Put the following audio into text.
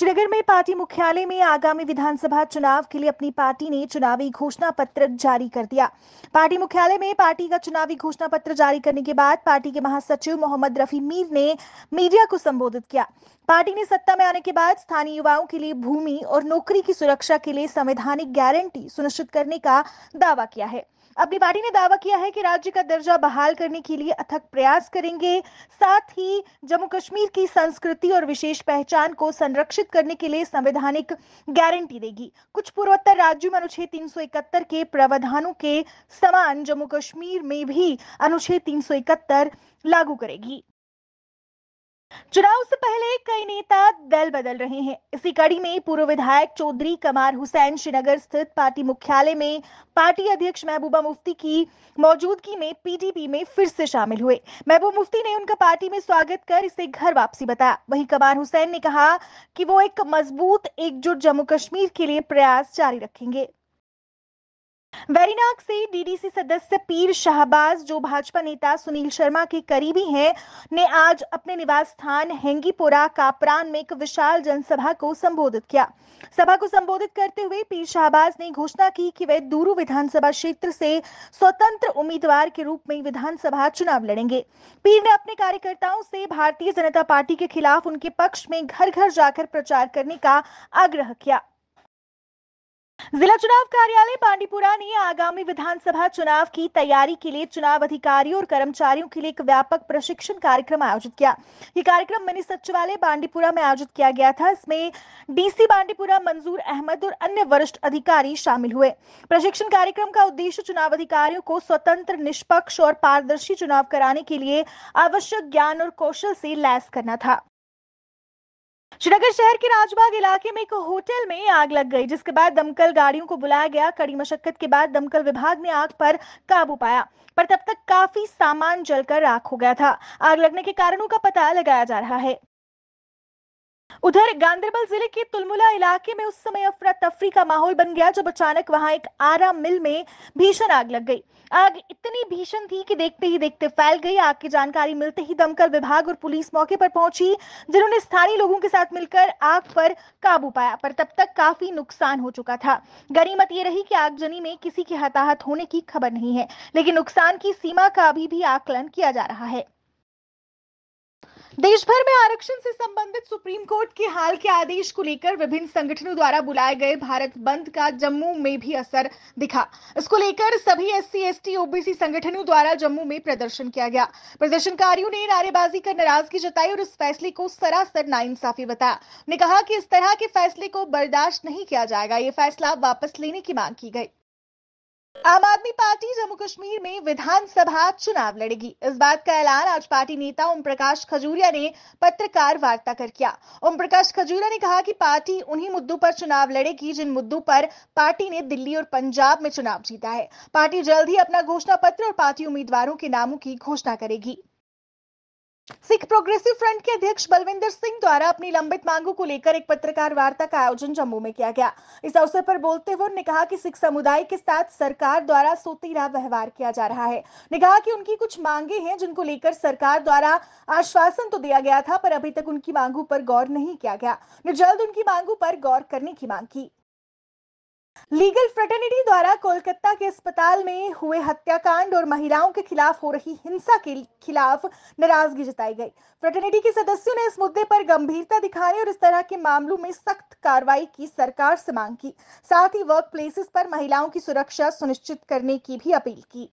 श्रीनगर में पार्टी मुख्यालय में आगामी विधानसभा चुनाव के लिए अपनी पार्टी ने चुनावी घोषणा पत्र जारी कर दिया पार्टी मुख्यालय में पार्टी का चुनावी घोषणा पत्र जारी करने के बाद पार्टी के महासचिव मोहम्मद रफी मीर ने मीडिया को संबोधित किया पार्टी ने सत्ता में आने के बाद स्थानीय युवाओं के लिए भूमि और नौकरी की सुरक्षा के लिए संवैधानिक गारंटी सुनिश्चित करने का दावा किया है अपनी पार्टी ने दावा किया है कि राज्य का दर्जा बहाल करने के लिए अथक प्रयास करेंगे साथ ही जम्मू कश्मीर की संस्कृति और विशेष पहचान को संरक्षित करने के लिए संवैधानिक गारंटी देगी कुछ पूर्वोत्तर राज्यों में अनुच्छेद तीन के प्रावधानों के समान जम्मू कश्मीर में भी अनुच्छेद तीन लागू करेगी चुनाव से पहले कई नेता दल बदल रहे हैं इसी कड़ी में पूर्व विधायक चौधरी कमार हुसैन श्रीनगर स्थित पार्टी मुख्यालय में पार्टी अध्यक्ष महबूबा मुफ्ती की मौजूदगी में पीडीपी में फिर से शामिल हुए महबूबा मुफ्ती ने उनका पार्टी में स्वागत कर इसे घर वापसी बताया वहीं कमार हुसैन ने कहा कि वो एक मजबूत एकजुट जम्मू कश्मीर के लिए प्रयास जारी रखेंगे वेरीनाग से डीडीसी सदस्य पीर शाहबाज जो भाजपा नेता सुनील शर्मा के करीबी हैं ने आज अपने निवास स्थान हेंगीपोरा कापरान में एक विशाल जनसभा को संबोधित किया सभा को संबोधित करते हुए पीर शाहबाज ने घोषणा की कि वे दूरू विधानसभा क्षेत्र से स्वतंत्र उम्मीदवार के रूप में विधानसभा चुनाव लड़ेंगे पीर ने अपने कार्यकर्ताओं से भारतीय जनता पार्टी के खिलाफ उनके पक्ष में घर घर जाकर प्रचार करने का आग्रह किया जिला चुनाव कार्यालय बांडीपुरा ने आगामी विधानसभा चुनाव की तैयारी के लिए चुनाव अधिकारियों और कर्मचारियों के लिए एक व्यापक प्रशिक्षण कार्यक्रम आयोजित किया ये कार्यक्रम मिनी सचिवालय बांडीपुरा में आयोजित किया गया था इसमें डीसी बांडीपुरा मंजूर अहमद और अन्य वरिष्ठ अधिकारी शामिल हुए प्रशिक्षण कार्यक्रम का उद्देश्य चुनाव अधिकारियों को स्वतंत्र निष्पक्ष और पारदर्शी चुनाव कराने के लिए आवश्यक ज्ञान और कौशल से लैस करना था श्रीनगर शहर के राजबाग इलाके में एक होटल में आग लग गई जिसके बाद दमकल गाड़ियों को बुलाया गया कड़ी मशक्कत के बाद दमकल विभाग ने आग पर काबू पाया पर तब तक काफी सामान जलकर राख हो गया था आग लगने के कारणों का पता लगाया जा रहा है उधर गांधरबल जिले के तुलमुला इलाके में उस समय अफरा तफरी का माहौल बन गया जब अचानक वहां एक आरा मिल में भीषण आग लग गई आग इतनी भीषण थी कि देखते ही देखते फैल गई आग की जानकारी मिलते ही दमकल विभाग और पुलिस मौके पर पहुंची जिन्होंने स्थानीय लोगों के साथ मिलकर आग पर काबू पाया पर तब तक काफी नुकसान हो चुका था गनीमत ये रही कि आगजनी में किसी के हताहत होने की खबर नहीं है लेकिन नुकसान की सीमा का अभी भी आकलन किया जा रहा है देश भर में आरक्षण से संबंधित सुप्रीम कोर्ट के हाल के आदेश को लेकर विभिन्न संगठनों द्वारा बुलाए गए भारत बंद का जम्मू में भी असर दिखा इसको लेकर सभी एस टी ओबीसी संगठनों द्वारा जम्मू में प्रदर्शन किया गया प्रदर्शनकारियों ने नारेबाजी कर नाराजगी जताई और इस फैसले को सरासर नाइंसाफी बताया ने कहा कि इस तरह के फैसले को बर्दाश्त नहीं किया जाएगा ये फैसला वापस लेने की मांग की गई आम आदमी पार्टी जम्मू कश्मीर में विधानसभा चुनाव लड़ेगी इस बात का ऐलान आज पार्टी नेता ओम प्रकाश खजूरिया ने पत्रकार वार्ता कर किया ओम प्रकाश खजूरिया ने कहा कि पार्टी उन्हीं मुद्दों पर चुनाव लड़ेगी जिन मुद्दों पर पार्टी ने दिल्ली और पंजाब में चुनाव जीता है पार्टी जल्द ही अपना घोषणा पत्र और पार्टी उम्मीदवारों के नामों की घोषणा करेगी सिख प्रोग्रेसिव फ्रंट के अध्यक्ष बलविंदर सिंह द्वारा अपनी लंबित मांगों को लेकर एक पत्रकार वार्ता का आयोजन जम्मू में किया गया इस अवसर पर बोलते हुए उन्होंने कहा कि सिख समुदाय के साथ सरकार द्वारा सोतेरा व्यवहार किया जा रहा है ने कहा कि उनकी कुछ मांगे हैं जिनको लेकर सरकार द्वारा आश्वासन तो दिया गया था पर अभी तक उनकी मांगों पर गौर नहीं किया गया जल्द उनकी मांगों पर गौर करने की मांग की लीगल फ्रेटर्निटी द्वारा कोलकाता के अस्पताल में हुए हत्याकांड और महिलाओं के खिलाफ हो रही हिंसा के खिलाफ नाराजगी जताई गई फ्रेटर्निटी के सदस्यों ने इस मुद्दे पर गंभीरता दिखाने और इस तरह के मामलों में सख्त कार्रवाई की सरकार से मांग की साथ ही वर्क प्लेसेस पर महिलाओं की सुरक्षा सुनिश्चित करने की भी अपील की